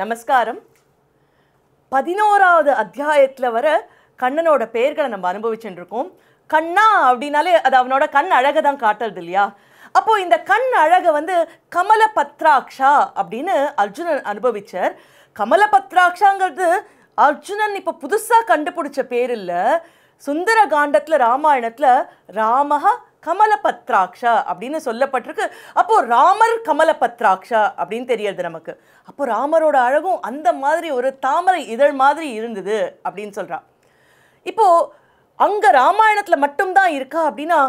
நமஸ்காரம் பதினோராவது அத்தியாயத்தில் வர கண்ணனோட பெயர்களை நம்ம அனுபவிச்சுருக்கோம் இருக்கோம் கண்ணா அப்படின்னாலே அது அவனோட கண் அழகை தான் காட்டுறது இல்லையா அப்போ இந்த கண் அழகை வந்து கமல பத்ராக்ஷா அப்படின்னு அர்ஜுனன் அனுபவிச்சார் கமல பத்ராக்ஷாங்கிறது அர்ஜுனன் இப்போ புதுசாக கண்டுபிடிச்ச பேர் இல்லை சுந்தர காண்டத்தில் ராமாயணத்தில் ராமஹா கமலபத்ராட்சா அப்படின்னு சொல்லப்பட்டிருக்கு அப்போது ராமர் கமலபத்ராட்சா அப்படின்னு தெரியறது நமக்கு அப்போ ராமரோட அழகும் அந்த மாதிரி ஒரு தாமரை இதழ் மாதிரி இருந்தது அப்படின்னு சொல்கிறான் இப்போது அங்கே ராமாயணத்தில் மட்டும்தான் இருக்கா அப்படின்னா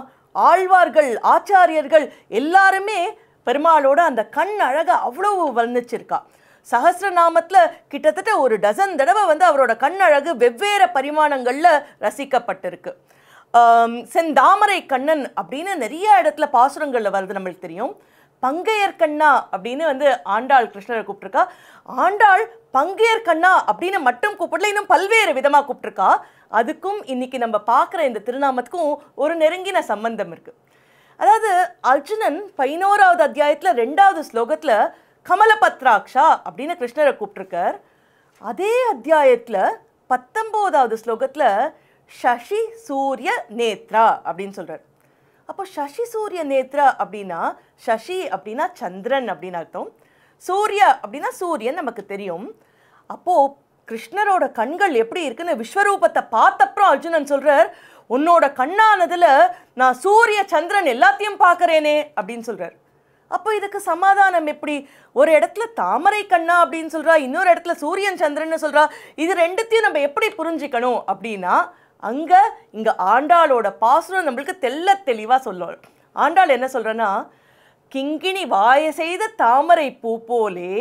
ஆழ்வார்கள் ஆச்சாரியர்கள் எல்லாருமே பெருமாளோட அந்த கண் அழகை அவ்வளோ வர்ணிச்சிருக்கா சஹசிரநாமத்தில் கிட்டத்தட்ட ஒரு டசன் தடவை வந்து அவரோட கண் அழகு வெவ்வேறு பரிமாணங்களில் ரசிக்கப்பட்டிருக்கு செந்தாமரை கண்ணன் அப்படின்னு நிறைய இடத்துல பாசுரங்களில் வருது நம்மளுக்கு தெரியும் பங்கையர் கண்ணா அப்படின்னு வந்து ஆண்டாள் கிருஷ்ணரை கூப்பிட்டுருக்கா ஆண்டாள் பங்கையர் கண்ணா அப்படின்னு மட்டும் கூப்பிடல இன்னும் பல்வேறு விதமாக கூப்பிட்ருக்கா அதுக்கும் இன்னைக்கு நம்ம பார்க்குற இந்த திருநாமத்துக்கும் ஒரு நெருங்கின சம்பந்தம் இருக்குது அதாவது அர்ஜுனன் பதினோராவது அத்தியாயத்தில் ரெண்டாவது ஸ்லோகத்தில் கமலபத்ராக்ஷா அப்படின்னு கிருஷ்ணரை கூப்பிட்ருக்கார் அதே அத்தியாயத்தில் பத்தொம்போதாவது ஸ்லோகத்தில் சஷி சூரிய நேத்ரா அப்படின்னு சொல்கிறார் அப்போ சஷி சூரிய நேத்ரா அப்படின்னா சஷி அப்படின்னா சந்திரன் அப்படின்னு அர்த்தம் சூரிய அப்படின்னா சூரியன் நமக்கு தெரியும் அப்போது கிருஷ்ணரோட கண்கள் எப்படி இருக்குன்னு விஸ்வரூபத்தை பார்த்தப்புறம் அர்ஜுனன் சொல்கிறார் உன்னோட கண்ணானதில் நான் சூரிய சந்திரன் எல்லாத்தையும் பார்க்குறேனே அப்படின்னு சொல்கிறார் அப்போ இதுக்கு சமாதானம் எப்படி ஒரு இடத்துல தாமரை கண்ணா அப்படின்னு சொல்கிறா இன்னொரு இடத்துல சூரியன் சந்திரன் சொல்கிறா இது ரெண்டுத்தையும் நம்ம எப்படி புரிஞ்சிக்கணும் அப்படின்னா அங்கே இங்கே ஆண்டாளோட பாசுரம் நம்மளுக்கு தெல்ல தெளிவாக சொல்லும் ஆண்டாள் என்ன சொல்கிறேன்னா கிங்கினி வாய செய்த தாமரை பூ போலே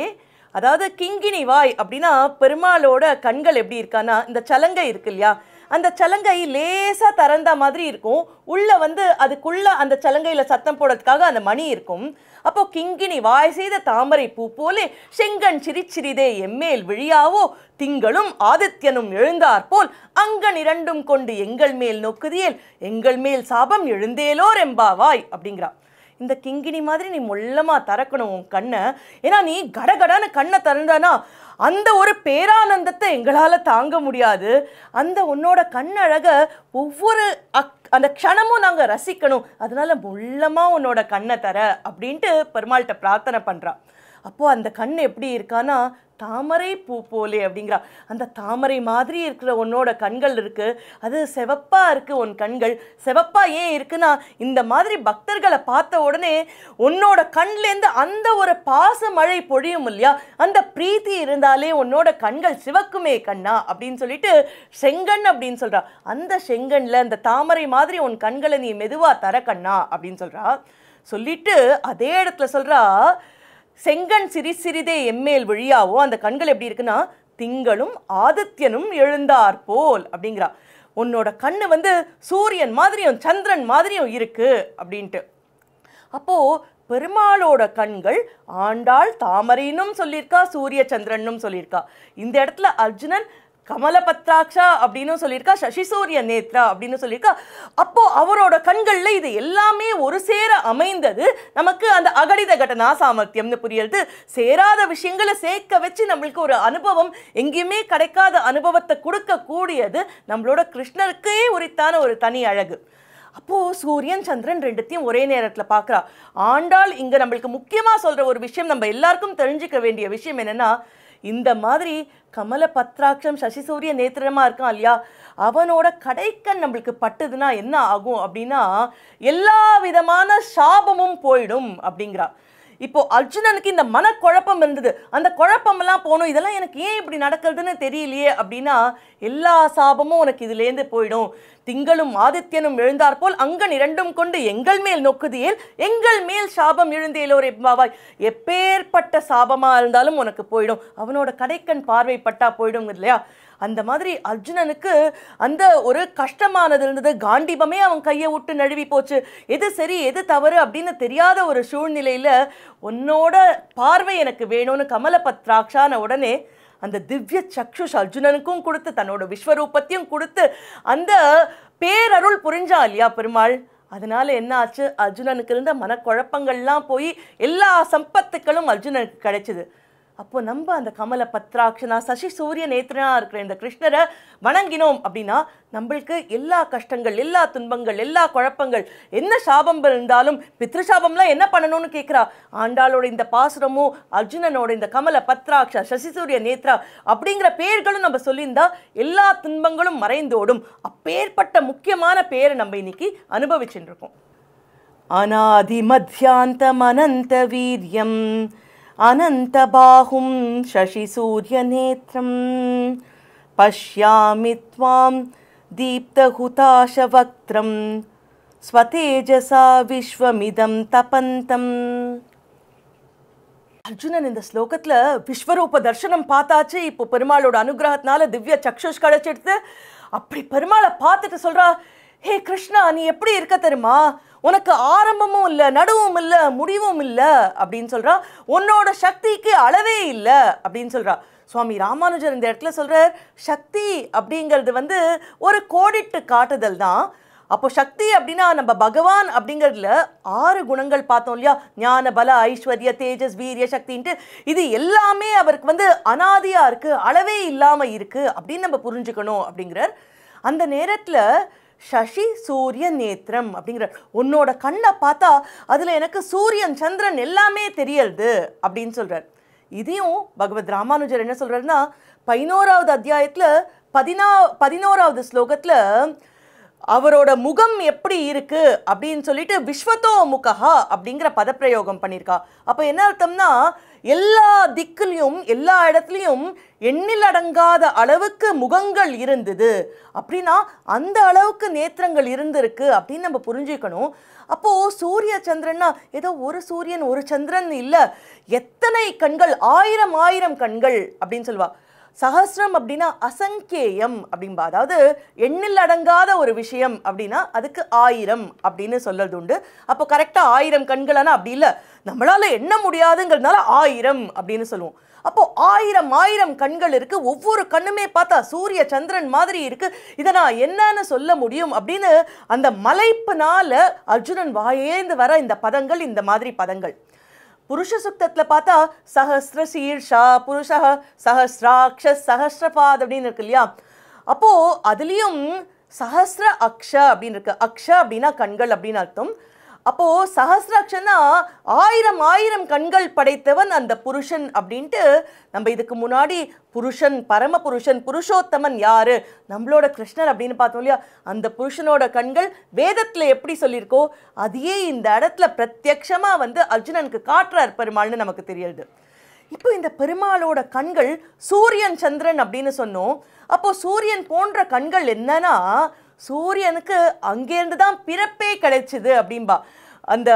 அதாவது கிங்கினி வாய் அப்படின்னா பெருமாளோட கண்கள் எப்படி இருக்கான்னா இந்த சலங்கை இருக்கு இல்லையா அந்த சலங்கை லேசாக திறந்த மாதிரி இருக்கும் உள்ளே வந்து அதுக்குள்ளே அந்த சலங்கையில் சத்தம் போடுறதுக்காக அந்த மணி இருக்கும் அப்போ கிங்கினி வாய் செய்த தாமரை பூ போலே செங்கன் சிரிச்சிறிதே எம்மேல் விழியாவோ திங்களும் ஆதித்யனும் எழுந்தார் போல் அங்கன் இரண்டும் கொண்டு எங்கள் மேல் நோக்குதியேல் எங்கள் மேல் சாபம் எழுந்தேலோர் எம்பாவாய் அப்படிங்கிறா இந்த கிங்கினி மாதிரி நீ மொல்லமாக திறக்கணும் உன் கண்ணை ஏன்னா நீ கடகடான கண்ணை திறந்தானா அந்த ஒரு பேரானந்தத்தை எங்களால் தாங்க முடியாது அந்த உன்னோட கண்ணழக ஒவ்வொரு அக் அந்த க்ஷணமும் நாங்கள் ரசிக்கணும் அதனால முள்ளமாக உன்னோட கண்ணை தர அப்படின்ட்டு பெருமாள்கிட்ட பிரார்த்தனை பண்ணுறான் அப்போது அந்த கண் எப்படி இருக்கான்னா தாமரை பூ போலே அப்படிங்கிறா அந்த தாமரை மாதிரி இருக்கிற உன்னோட கண்கள் இருக்குது அது செவப்பாக இருக்கு உன் கண்கள் செவப்பா ஏன் இருக்குன்னா இந்த மாதிரி பக்தர்களை பார்த்த உடனே உன்னோட கண்லேருந்து அந்த ஒரு பாச மழை பொழியும் இல்லையா அந்த பிரீத்தி இருந்தாலே உன்னோட கண்கள் சிவக்குமே கண்ணா அப்படின்னு சொல்லிட்டு செங்கன் அப்படின்னு சொல்றா அந்த செங்கன்ல அந்த தாமரை மாதிரி உன் கண்களை நீ மெதுவாக தர கண்ணா அப்படின்னு சொல்கிறா சொல்லிட்டு அதே இடத்துல சொல்கிறா செங்கன் சிறி சிறிதே எம்மேல் வழியாவோ அந்த கண்கள் எப்படி இருக்குன்னா திங்களும் ஆதித்யனும் எழுந்தார் போல் அப்படிங்கிறா உன்னோட கண்ணு வந்து சூரியன் மாதிரியும் சந்திரன் மாதிரியும் இருக்கு அப்படின்ட்டு அப்போ பெருமாளோட கண்கள் ஆண்டாள் தாமரைனும் சொல்லியிருக்கா சூரிய சந்திரனும் சொல்லியிருக்கா இந்த இடத்துல அர்ஜுனன் கமல பத்ராட்சா அப்படின்னு சொல்லியிருக்கா சசிசூரிய நேத்ரா அப்படின்னு சொல்லியிருக்கா அப்போ அவரோட கண்களில் இது எல்லாமே ஒரு சேர அமைந்தது நமக்கு அந்த அகடித கட்டனா சாமர்த்தியம்னு புரியுது சேராத விஷயங்களை சேர்க்க வச்சு நம்மளுக்கு ஒரு அனுபவம் எங்கேயுமே கிடைக்காத அனுபவத்தை கொடுக்கக்கூடியது நம்மளோட கிருஷ்ணருக்கே உரித்தான ஒரு தனி அழகு அப்போ சூரியன் சந்திரன் ரெண்டுத்தையும் ஒரே நேரத்தில் பார்க்குறா ஆண்டாள் இங்கே நம்மளுக்கு முக்கியமாக சொல்கிற ஒரு விஷயம் நம்ம எல்லாருக்கும் தெரிஞ்சுக்க வேண்டிய விஷயம் என்னென்னா இந்த மாதிரி கமல பத்ராட்சம் சசிசூரிய நேத்திரமாக இருக்கான் இல்லையா அவனோட கடைக்கண் நம்மளுக்கு பட்டுதுன்னா என்ன ஆகும் அப்படின்னா எல்லா விதமான சாபமும் போயிடும் அப்படிங்கிறா இப்போ அர்ஜுனனுக்கு இந்த மன குழப்பம் இருந்தது அந்த குழப்பமெல்லாம் போகணும் இதெல்லாம் எனக்கு ஏன் இப்படி நடக்கிறதுன்னு தெரியலையே அப்படின்னா எல்லா சாபமும் உனக்கு இதுலேருந்து போயிடும் திங்களும் ஆதித்யனும் எழுந்தாற்போல் அங்கன் இரண்டும் கொண்டு எங்கள் மேல் நோக்குதியில் எங்கள் மேல் சாபம் எழுந்தேலோர் எம்பாவாய் எப்பேற்பட்ட சாபமாக இருந்தாலும் உனக்கு போயிடும் அவனோட கடைக்கண் பார்வைப்பட்டா போயிடும் இல்லையா அந்த மாதிரி அர்ஜுனனுக்கு அந்த ஒரு கஷ்டமானது இருந்தது காண்டிபமே அவன் கையை விட்டு நழுவி போச்சு எது சரி எது தவறு அப்படின்னு தெரியாத ஒரு சூழ்நிலையில் உன்னோட பார்வை எனக்கு வேணும்னு கமல பத்ராக்ஷான உடனே அந்த திவ்ய சக்ஷுஷ் அர்ஜுனனுக்கும் கொடுத்து தன்னோட விஸ்வரூபத்தையும் கொடுத்து அந்த பேரருள் புரிஞ்சா இல்லையா பெருமாள் அதனால என்ன ஆச்சு அர்ஜுனனுக்கு இருந்த மனக்குழப்பங்கள்லாம் போய் எல்லா சம்பத்துக்களும் அர்ஜுனனுக்கு கிடைச்சிது அப்போ நம்ம அந்த கமல பத்ராட்சனா சசி சூரிய நேத்திரனா இருக்கிற இந்த கிருஷ்ணரை வணங்கினோம் அப்படின்னா நம்மளுக்கு எல்லா கஷ்டங்கள் எல்லா துன்பங்கள் எல்லா குழப்பங்கள் என்ன சாபம் இருந்தாலும் பித்ருசாபம்லாம் என்ன பண்ணணும்னு கேட்குறா ஆண்டாளோட இந்த பாசுரமும் அர்ஜுனனோட இந்த கமல பத்ராட்சா சசி சூரிய நேத்ரா அப்படிங்கிற பெயர்களும் நம்ம சொல்லியிருந்தா எல்லா துன்பங்களும் மறைந்தோடும் அப்பேற்பட்ட முக்கியமான பேரை நம்ம இன்னைக்கு அனுபவிச்சுருக்கோம் இருக்கோம் அநாதி மத்தியாந்தம் அனந்த வீரியம் அனந்தபாகும் अनन्तबाहुं நேத்திரம் பசியாமி त्वां दीप्तहुताशवक्त्रं ஸ்வதேஜசா விஸ்வமிதம் தபந்தம் அர்ஜுனன் இந்த ஸ்லோகத்தில் விஸ்வரூப தர்ஷனம் பார்த்தாச்சு இப்போ பெருமாளோட அனுகிரகத்தினால திவ்ய சக்ஷுஷ் கிடச்சிடுத்து அப்படி பெருமாளை பார்த்துட்டு சொல்கிறா ஹே கிருஷ்ணா நீ எப்படி இருக்க தெரியுமா உனக்கு ஆரம்பமும் இல்லை நடுவும் இல்லை முடிவும் இல்லை அப்படின்னு சொல்கிறா உன்னோட சக்திக்கு அளவே இல்லை அப்படின்னு சொல்கிறா சுவாமி ராமானுஜர் இந்த இடத்துல சொல்கிறார் சக்தி அப்படிங்கிறது வந்து ஒரு கோடிட்டு காட்டுதல் தான் அப்போ சக்தி அப்படின்னா நம்ம பகவான் அப்படிங்கிறதுல ஆறு குணங்கள் பார்த்தோம் இல்லையா ஞான பல ஐஸ்வர்ய தேஜஸ் வீரிய சக்தின்ட்டு இது எல்லாமே அவருக்கு வந்து அனாதியாக இருக்குது அளவே இல்லாமல் இருக்குது அப்படின்னு நம்ம புரிஞ்சுக்கணும் அப்படிங்கிறார் அந்த நேரத்தில் சசி சூரிய நேத்திரம் அப்படிங்கிற உன்னோட கண்ணை பார்த்தா அதில் எனக்கு சூரியன் சந்திரன் எல்லாமே தெரியறது அப்படின்னு சொல்கிறார் இதையும் பகவத் ராமானுஜர் என்ன சொல்கிறாருன்னா பதினோராவது அத்தியாயத்தில் பதினா பதினோராவது ஸ்லோகத்தில் அவரோட முகம் எப்படி இருக்கு அப்படின்னு சொல்லிட்டு விஸ்வத்தோ முகஹா அப்படிங்கிற பதப்பிரயோகம் பண்ணியிருக்கா அப்போ என்ன அர்த்தம்னா எல்லா திக்குலையும் எல்லா இடத்துலையும் எண்ணில் அடங்காத அளவுக்கு முகங்கள் இருந்தது அப்படின்னா அந்த அளவுக்கு நேத்திரங்கள் இருந்திருக்கு அப்படின்னு நம்ம புரிஞ்சுக்கணும் அப்போ சூரிய சந்திரன்னா ஏதோ ஒரு சூரியன் ஒரு சந்திரன் இல்லை எத்தனை கண்கள் ஆயிரம் ஆயிரம் கண்கள் அப்படின்னு சொல்லுவாள் சஹசிரம் அப்படின்னா அசங்கேயம் அப்படின்பா அதாவது எண்ணில் அடங்காத ஒரு விஷயம் அப்படின்னா அதுக்கு ஆயிரம் அப்படின்னு சொல்றது உண்டு அப்போ கரெக்டாக ஆயிரம் கண்களானா அப்படி இல்லை நம்மளால எண்ண முடியாதுங்கிறதுனால ஆயிரம் அப்படின்னு சொல்லுவோம் அப்போ ஆயிரம் ஆயிரம் கண்கள் இருக்கு ஒவ்வொரு கண்ணுமே பார்த்தா சூரிய சந்திரன் மாதிரி இருக்கு இதை நான் என்னன்னு சொல்ல முடியும் அப்படின்னு அந்த மலைப்புனால அர்ஜுனன் வாயேந்து வர இந்த பதங்கள் இந்த மாதிரி பதங்கள் புருஷ சுத்தத்தில் பார்த்தா சஹசிர சீர்ஷா புருஷ சஹசிராட்ச சஹசிரபாத் அப்படின்னு இருக்கு இல்லையா அப்போது அதுலேயும் சஹசிர அக்ஷ அப்படின்னு இருக்கு அக்ஷ அப்படின்னா கண்கள் அப்படின்னு அர்த்தம் அப்போ சஹசிராட்சனா ஆயிரம் ஆயிரம் கண்கள் படைத்தவன் அந்த புருஷன் அப்படின்ட்டு நம்ம இதுக்கு முன்னாடி புருஷன் பரம புருஷன் புருஷோத்தமன் யாரு நம்மளோட கிருஷ்ணர் அப்படின்னு பார்த்தோம் இல்லையா அந்த புருஷனோட கண்கள் வேதத்தில் எப்படி சொல்லியிருக்கோ அதையே இந்த இடத்துல பிரத்யக்ஷமா வந்து அர்ஜுனனுக்கு காட்டுறார் பெருமாள்னு நமக்கு தெரியுது இப்போ இந்த பெருமாளோட கண்கள் சூரியன் சந்திரன் அப்படின்னு சொன்னோம் அப்போ சூரியன் போன்ற கண்கள் என்னன்னா சூரியனுக்கு அங்கேருந்து தான் பிறப்பே கிடைச்சிது அப்படின்பா அந்த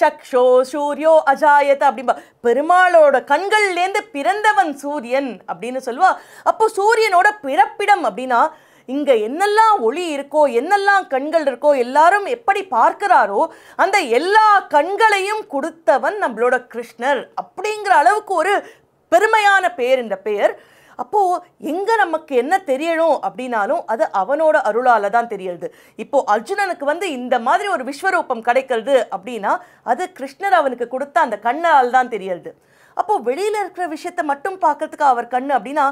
சக்ஷோ சூரியோ அஜாயத்த அப்படிம்பா பெருமாளோட கண்கள்லேருந்து பிறந்தவன் சூரியன் அப்படின்னு சொல்லுவா அப்போ சூரியனோட பிறப்பிடம் அப்படின்னா இங்கே என்னெல்லாம் ஒளி இருக்கோ என்னெல்லாம் கண்கள் இருக்கோ எல்லாரும் எப்படி பார்க்கிறாரோ அந்த எல்லா கண்களையும் கொடுத்தவன் நம்மளோட கிருஷ்ணர் அப்படிங்கிற அளவுக்கு ஒரு பெருமையான பெயர் இந்த பெயர் அப்போது எங்கே நமக்கு என்ன தெரியணும் அப்படின்னாலும் அது அவனோட அருளால் தான் தெரியுது இப்போது அர்ஜுனனுக்கு வந்து இந்த மாதிரி ஒரு விஸ்வரூபம் கிடைக்கிறது அப்படின்னா அது கிருஷ்ணர் அவனுக்கு கொடுத்த அந்த கண்ணால் தான் தெரியுது அப்போது வெளியில் இருக்கிற விஷயத்தை மட்டும் பார்க்கறதுக்கு அவர் கண் அப்படின்னா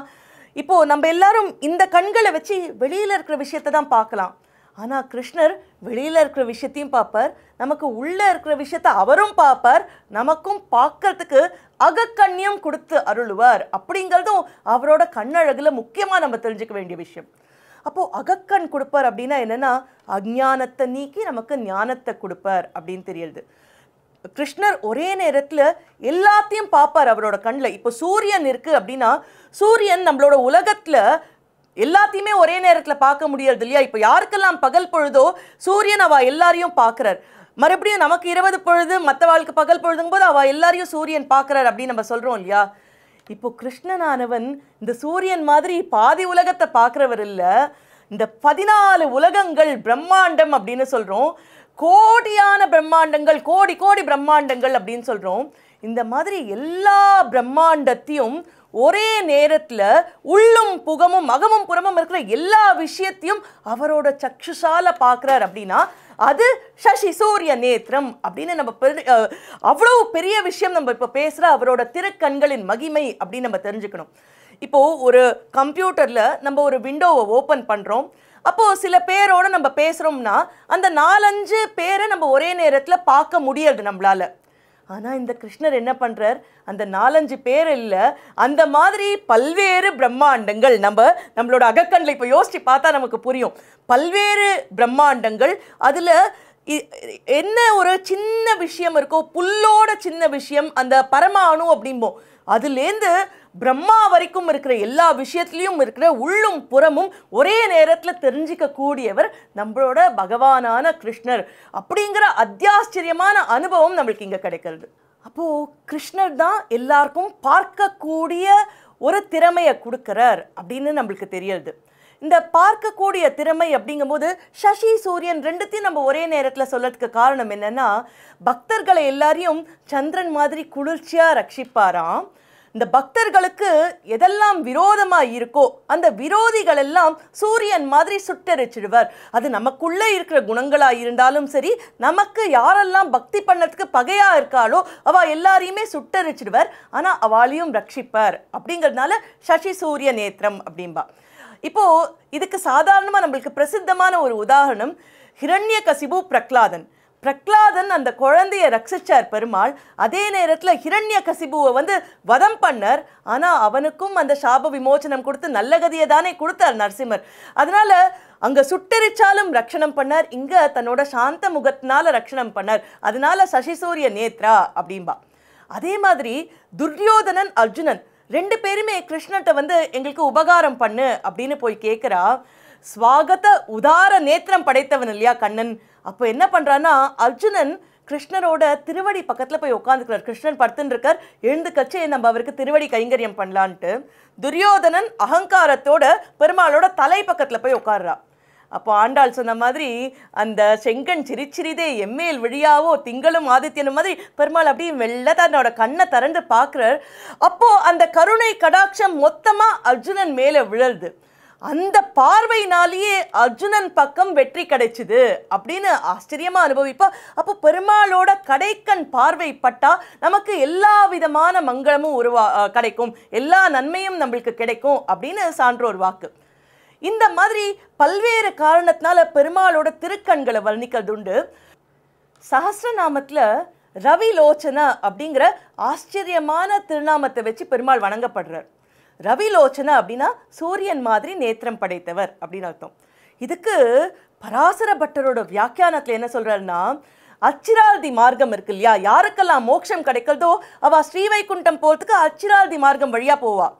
இப்போது நம்ம எல்லாரும் இந்த கண்களை வச்சு வெளியில் இருக்கிற விஷயத்தை தான் பார்க்கலாம் ஆனால் கிருஷ்ணர் வெளியில் இருக்கிற விஷயத்தையும் பார்ப்பார் நமக்கு உள்ளே இருக்கிற விஷயத்த அவரும் பார்ப்பார் நமக்கும் பார்க்கறதுக்கு அகக்கண்ணியம் கொடுத்து அருளுவார் அப்படிங்கிறதும் அவரோட கண்ணழகில் முக்கியமாக நம்ம தெரிஞ்சுக்க வேண்டிய விஷயம் அப்போது அகக்கண் கொடுப்பார் அப்படின்னா என்னென்னா அஜானத்தை நீக்கி நமக்கு ஞானத்தை கொடுப்பார் அப்படின்னு தெரியுது கிருஷ்ணர் ஒரே நேரத்தில் எல்லாத்தையும் பார்ப்பார் அவரோட கண்ணில் இப்போ சூரியன் இருக்குது அப்படின்னா சூரியன் நம்மளோட உலகத்தில் எல்லாத்தையுமே ஒரே நேரத்தில் பார்க்க முடியறது இல்லையா இப்போ யாருக்கெல்லாம் பகல் பொழுதோ சூரியன் அவ எல்லாரையும் பார்க்குறார் மறுபடியும் நமக்கு இருபது பொழுது மற்ற வாழ்க்கை பகல் பொழுதுங்கும் போது அவள் எல்லாரையும் சூரியன் பார்க்குறார் அப்படின்னு நம்ம சொல்கிறோம் இல்லையா இப்போ கிருஷ்ணனானவன் இந்த சூரியன் மாதிரி பாதி உலகத்தை பார்க்குறவர் இல்லை இந்த பதினாலு உலகங்கள் பிரம்மாண்டம் அப்படின்னு சொல்கிறோம் கோடியான பிரம்மாண்டங்கள் கோடி கோடி பிரம்மாண்டங்கள் அப்படின்னு சொல்கிறோம் இந்த மாதிரி எல்லா பிரம்மாண்டத்தையும் ஒரே நேரத்தில் உள்ளும் புகமும் மகமும் புறமும் இருக்கிற எல்லா விஷயத்தையும் அவரோட சக்ஷுசால பார்க்குறார் அப்படின்னா அது சசி சூரிய நேத்திரம் அப்படின்னு நம்ம அவ்வளோ பெரிய விஷயம் நம்ம இப்போ பேசுகிற அவரோட திருக்கண்களின் மகிமை அப்படின்னு நம்ம தெரிஞ்சுக்கணும் இப்போது ஒரு கம்ப்யூட்டரில் நம்ம ஒரு விண்டோவை ஓப்பன் பண்ணுறோம் அப்போது சில பேரோடு நம்ம பேசுகிறோம்னா அந்த நாலஞ்சு பேரை நம்ம ஒரே நேரத்தில் பார்க்க முடியாது நம்மளால் ஆனால் இந்த கிருஷ்ணர் என்ன பண்ணுறார் அந்த நாலஞ்சு பேர் இல்லை அந்த மாதிரி பல்வேறு பிரம்மாண்டங்கள் நம்ம நம்மளோட அகக்கண்ணில் இப்போ யோசித்து பார்த்தா நமக்கு புரியும் பல்வேறு பிரம்மாண்டங்கள் அதில் என்ன ஒரு சின்ன விஷயம் இருக்கோ புல்லோட சின்ன விஷயம் அந்த பரமாணு அப்படிம்போம் அதுலேருந்து பிரம்மா வரைக்கும் இருக்கிற எல்லா விஷயத்துலேயும் இருக்கிற உள்ளும் புறமும் ஒரே நேரத்தில் தெரிஞ்சிக்க கூடியவர் நம்மளோட பகவானான கிருஷ்ணர் அப்படிங்கிற அத்தியாச்சரியமான அனுபவம் நம்மளுக்கு இங்கே கிடைக்கிறது அப்போது கிருஷ்ணர் தான் எல்லாருக்கும் பார்க்கக்கூடிய ஒரு திறமையை கொடுக்குறார் அப்படின்னு நம்மளுக்கு தெரியறது இந்த பார்க்கக்கூடிய திறமை அப்படிங்கும்போது சசி சூரியன் ரெண்டுத்தையும் நம்ம ஒரே நேரத்தில் சொல்லறதுக்கு காரணம் என்னன்னா பக்தர்களை எல்லாரையும் சந்திரன் மாதிரி குளிர்ச்சியாக ரட்சிப்பாராம் இந்த பக்தர்களுக்கு எதெல்லாம் விரோதமாக இருக்கோ அந்த விரோதிகள் எல்லாம் சூரியன் மாதிரி சுட்டரிச்சிடுவார் அது நமக்குள்ளே இருக்கிற குணங்களாக இருந்தாலும் சரி நமக்கு யாரெல்லாம் பக்தி பண்ணதுக்கு பகையாக இருக்காளோ அவள் எல்லாரையுமே சுட்டரிச்சிடுவார் ஆனால் அவளையும் ரட்சிப்பார் அப்படிங்கிறதுனால சசி சூரிய நேத்திரம் அப்படின்பா இப்போ இதுக்கு சாதாரணமாக நம்மளுக்கு பிரசித்தமான ஒரு உதாரணம் ஹிரண்ய கசிபு பிரக்லாதன் பிரக்லாதன் அந்த குழந்தைய ரட்சிச்சார் பெருமாள் அதே நேரத்தில் ஹிரண்ய கசிபுவை வந்து வதம் பண்ணார் ஆனால் அவனுக்கும் அந்த சாப விமோச்சனம் கொடுத்து நல்ல கதியை தானே கொடுத்தார் நரசிம்மர் அதனால் அங்கே சுட்டெரிச்சாலும் ரட்சணம் பண்ணார் இங்கே தன்னோட சாந்த முகத்தினால ரட்சணம் பண்ணார் அதனால சசிசூரிய நேத்ரா அப்படின்பா அதே மாதிரி துரியோதனன் அர்ஜுனன் ரெண்டு பேருமே கிருஷ்ணட்ட வந்து எங்களுக்கு உபகாரம் பண்ணு அப்படின்னு போய் கேட்குறா ஸ்வாகத்த உதார நேத்திரம் படைத்தவன் இல்லையா கண்ணன் அப்போ என்ன பண்ணுறான்னா அர்ஜுனன் கிருஷ்ணரோட திருவடி பக்கத்தில் போய் உட்காந்துக்கிறார் கிருஷ்ணன் படுத்துன்னு இருக்கார் எழுந்து கட்சி நம்ம அவருக்கு திருவடி கைங்கரியம் பண்ணலான்ட்டு துரியோதனன் அகங்காரத்தோட பெருமாளோட தலை பக்கத்தில் போய் உட்காடுறான் அப்போ ஆண்டாள் சொன்ன மாதிரி அந்த செங்கன் சிரிச்சிரிதே எம்மேல் வழியாவோ திங்களும் ஆதித்யனும் மாதிரி பெருமாள் அப்படியே வெள்ள தன்னோட கண்ணை திறந்து பார்க்குறார் அப்போது அந்த கருணை கடாட்சம் மொத்தமாக அர்ஜுனன் மேலே விழருது அந்த பார்வையினாலேயே அர்ஜுனன் பக்கம் வெற்றி கிடைச்சிது அப்படின்னு ஆச்சரியமாக அனுபவிப்போம் அப்போ பெருமாளோட கடைக்கண் பார்வை பட்டா நமக்கு எல்லா விதமான மங்களமும் உருவா கிடைக்கும் எல்லா நன்மையும் நம்மளுக்கு கிடைக்கும் அப்படின்னு சான்றோர் வாக்கு இந்த மாதிரி பல்வேறு காரணத்தினால பெருமாளோட திருக்கண்களை வர்ணிக்கிறது உண்டு சஹசிரநாமத்தில் ரவி லோச்சன அப்படிங்கிற ஆச்சரியமான திருநாமத்தை வச்சு பெருமாள் வணங்கப்படுறார் ரவி லோச்சன அப்படின்னா சூரியன் மாதிரி நேத்திரம் படைத்தவர் அப்படின்னு அர்த்தம் இதுக்கு பராசர பட்டரோட வியாக்கியானத்தில் என்ன சொல்கிறாருன்னா அச்சிரால்தி மார்க்கம் இருக்கு இல்லையா யாருக்கெல்லாம் மோட்சம் கிடைக்கிறதோ அவள் ஸ்ரீவைகுண்டம் போகிறதுக்கு அச்சிரால்தி மார்க்கம் வழியாக போவாள்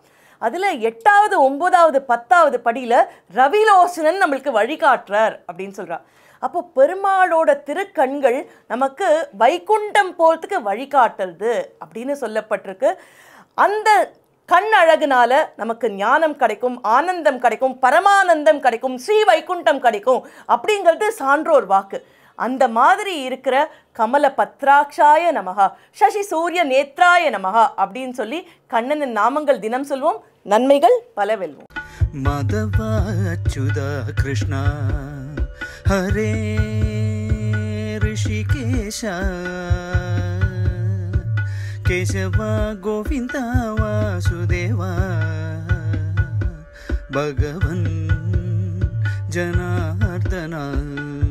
அதில் எட்டாவது ஒம்போதாவது பத்தாவது படியில் ரவிலோசனன் நம்மளுக்கு வழிகாட்டுறார் அப்படின்னு சொல்கிறார் அப்போ பெருமாளோட திருக்கண்கள் நமக்கு வைகுண்டம் போகிறதுக்கு வழிகாட்டுறது அப்படின்னு சொல்லப்பட்டிருக்கு அந்த கண் அழகுனால நமக்கு ஞானம் கிடைக்கும் ஆனந்தம் கிடைக்கும் பரமானந்தம் கிடைக்கும் ஸ்ரீ வைகுண்டம் கிடைக்கும் அப்படிங்கிறது சான்றோர் வாக்கு அந்த மாதிரி இருக்கிற கமல பத்ராட்சாய நமகா சசி சூரிய நேத்ராய நமகா அப்படின்னு சொல்லி கண்ணனின் நாமங்கள் தினம் சொல்வோம் நன்மைகள் பல வெல்வோம் மதவாச்சுதா கிருஷ்ணா ஹரே ரிஷிகேஷா கேசவா கோவிந்தா வாசுதேவா பகவன் ஜனார்தனா